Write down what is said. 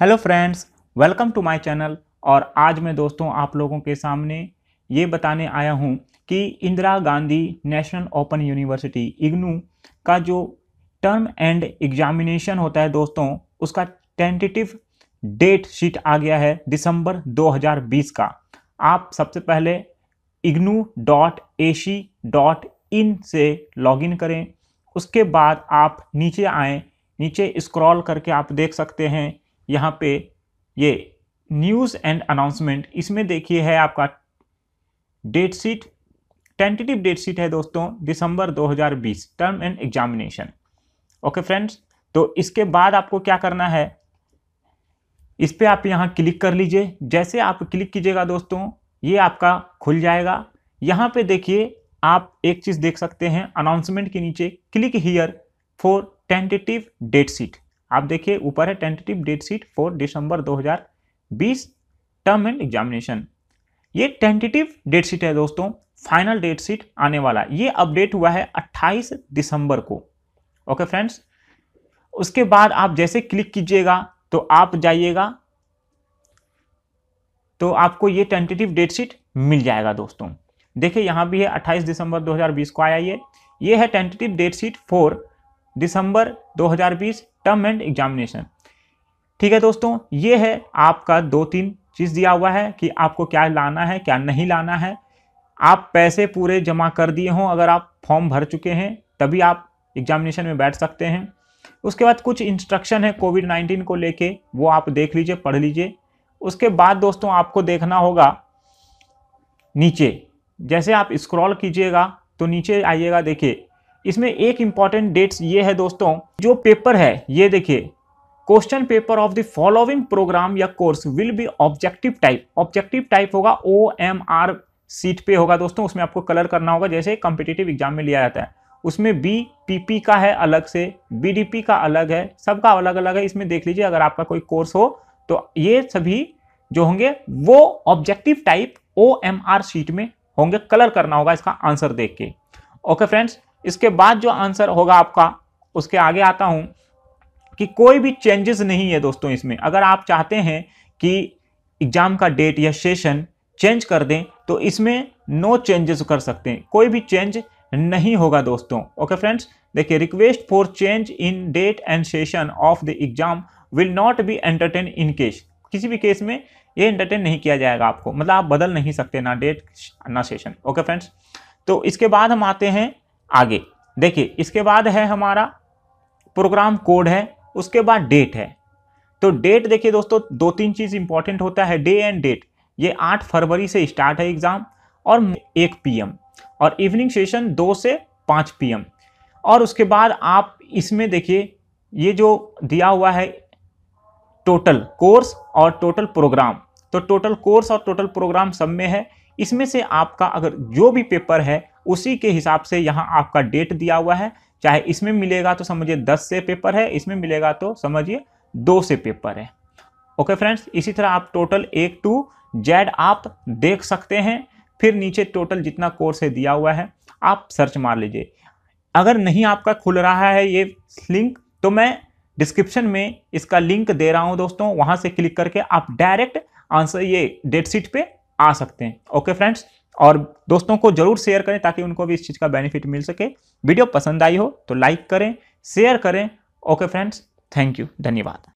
hello friends welcome to my channel और आज मैं दोस्तों आप लोगों के सामने ये बताने आया हूँ कि Indira Gandhi national open university IGNOU का जो टर्म एंड एग्जामिनेशन होता है दोस्तों उसका टेंटेटिव डेट शीट आ गया है दिसंबर 2020 का आप सबसे पहले IGNOU dot A dot in से लॉगिन करें उसके बाद आप नीचे आएँ नीचे स्क्रॉल करके आप देख सकते हैं यहाँ पे ये न्यूज़ एंड अनाउंसमेंट इसमें देखिए है आपका date sheet tentative date sheet है दोस्तों December 2020 term end examination okay friends तो इसके बाद आपको क्या करना है इस पर आप यहाँ क्लिक कर लीजिए जैसे आप क्लिक कीजिएगा दोस्तों ये आपका खुल जाएगा यहाँ पे देखिए आप एक चीज़ देख सकते हैं अनाउंसमेंट के नीचे click here for tentative date sheet आप देखिए ऊपर है tentative date sheet for December 2020 term end examination ये टेंटेटिव डेट सीट है दोस्तों फाइनल डेट सीट आने वाला ये अपडेट हुआ है 28 दिसंबर को ओके फ्रेंड्स उसके बाद आप जैसे क्लिक कीजिएगा तो आप जाइएगा तो आपको ये टेंटेटिव डेट सीट मिल जाएगा दोस्तों देखिए यहां भी है 28 दिसंबर 2020 को आया ये ये है tentative date sheet for December 2020 term end examination ठीक है दोस्तों ये है आपका दो तीन चीज़ दिया हुआ है कि आपको क्या लाना है क्या नहीं लाना है आप पैसे पूरे जमा कर दिए हों अगर आप फॉर्म भर चुके हैं तभी आप एग्जामिनेशन में बैठ सकते हैं उसके बाद कुछ इंस्ट्रक्शन है कोविड नाइन्टीन को लेके वो आप देख लीजिए पढ़ लीजिए उसके बाद दोस्तों आपको देखना होगा नीचे जैसे आप स्क्रॉल कीजिएगा तो नीचे आइएगा देखिए इसमें एक इम्पॉर्टेंट डेट्स ये है दोस्तों जो पेपर है ये देखिए question paper of the following program या course will be objective type objective type होगा ओ एम आर सीट पे होगा दोस्तों उसमें आपको कलर करना होगा जैसे कॉम्पिटेटिव एग्जाम में लिया जाता है उसमें बी पी पी का है अलग से बी डी पी का अलग है सबका अलग अलग है इसमें देख लीजिए अगर आपका कोई कोर्स हो तो ये सभी जो होंगे वो objective type O M R sheet में होंगे कलर करना होगा इसका आंसर देख के ओके फ्रेंड्स इसके बाद जो आंसर होगा आपका उसके आगे आता हूँ कि कोई भी चेंजेस नहीं है दोस्तों इसमें अगर आप चाहते हैं कि एग्ज़ाम का डेट या सेशन चेंज कर दें तो इसमें नो चेंजेस कर सकते हैं कोई भी चेंज नहीं होगा दोस्तों ओके फ्रेंड्स देखिए request for change in date and session of the exam will not be entertain in case किसी भी केस में ये एंटरटेन नहीं किया जाएगा आपको मतलब आप बदल नहीं सकते ना डेट ना सेशन ओके फ्रेंड्स तो इसके बाद हम आते हैं आगे देखिए इसके बाद है हमारा प्रोग्राम कोड है उसके बाद डेट है तो डेट देखिए दोस्तों दो तीन चीज़ इंपॉर्टेंट होता है डे एंड डेट ये आठ फरवरी से स्टार्ट है एग्ज़ाम और एक पीएम और इवनिंग सेशन दो से पाँच पीएम और उसके बाद आप इसमें देखिए ये जो दिया हुआ है टोटल कोर्स और टोटल प्रोग्राम तो टोटल कोर्स और टोटल प्रोग्राम सब में है इसमें से आपका अगर जो भी पेपर है उसी के हिसाब से यहाँ आपका डेट दिया हुआ है चाहे इसमें मिलेगा तो समझिए दस से पेपर है इसमें मिलेगा तो समझिए दो से पेपर है ओके फ्रेंड्स इसी तरह आप टोटल एक टू जेड आप देख सकते हैं फिर नीचे टोटल जितना कोर्स है दिया हुआ है आप सर्च मार लीजिए अगर नहीं आपका खुल रहा है ये लिंक तो मैं डिस्क्रिप्शन में इसका लिंक दे रहा हूँ दोस्तों वहाँ से क्लिक करके आप डायरेक्ट आंसर ये डेट शीट पर आ सकते हैं ओके फ्रेंड्स और दोस्तों को जरूर शेयर करें ताकि उनको भी इस चीज़ का बेनिफिट मिल सके वीडियो पसंद आई हो तो लाइक करें शेयर करें ओके फ्रेंड्स थैंक यू धन्यवाद